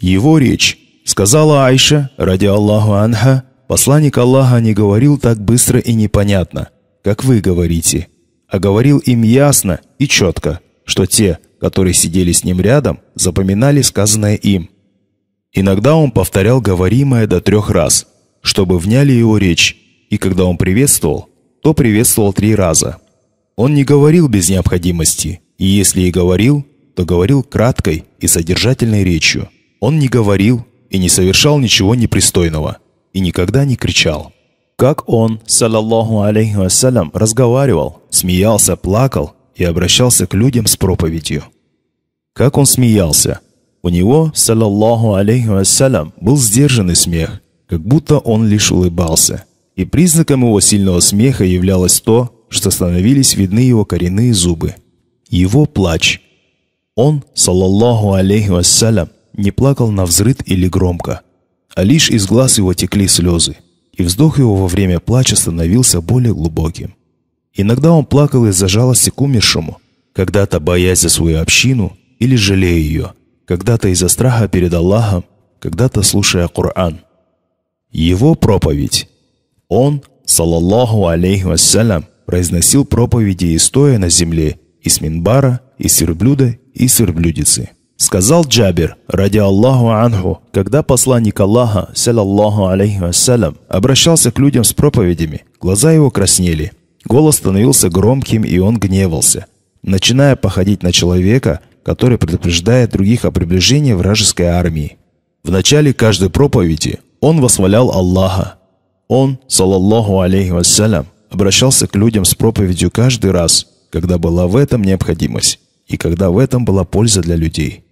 Его речь, сказала Айша, ради Аллаху Анха, посланник Аллаха не говорил так быстро и непонятно, как вы говорите, а говорил им ясно и четко, что те, которые сидели с ним рядом, запоминали сказанное им. Иногда он повторял говоримое до трех раз, чтобы вняли его речь, и когда он приветствовал, то приветствовал три раза. Он не говорил без необходимости, и если и говорил, то говорил краткой и содержательной речью. Он не говорил и не совершал ничего непристойного, и никогда не кричал. Как он, саллаллаху алейхи вассалям, разговаривал, смеялся, плакал и обращался к людям с проповедью. Как он смеялся? У него, саллаллаху алейхи вассалям, был сдержанный смех, как будто он лишь улыбался. И признаком его сильного смеха являлось то, что становились видны его коренные зубы. Его плач. Он, саллаллаху алейхи вассалям, не плакал на взрыт или громко, а лишь из глаз его текли слезы, и вздох его во время плача становился более глубоким. Иногда он плакал из-за жалости к умершему, когда-то боясь за свою общину или жалея ее, когда-то из-за страха перед Аллахом, когда-то слушая Коран. Его проповедь. Он, салаллаху алейхи вассалям, произносил проповеди и стоя на земле, и с минбара, и с верблюда, и с верблюдицы. Сказал Джабир, ради Аллаху Ангу, когда посланник Аллаха, саллаллаху алейхи вассалям, обращался к людям с проповедями, глаза его краснели, голос становился громким, и он гневался, начиная походить на человека, который предупреждает других о приближении вражеской армии. В начале каждой проповеди он восхвалял Аллаха. Он, саллаллаху алейхи вассалям, обращался к людям с проповедью каждый раз, когда была в этом необходимость и когда в этом была польза для людей.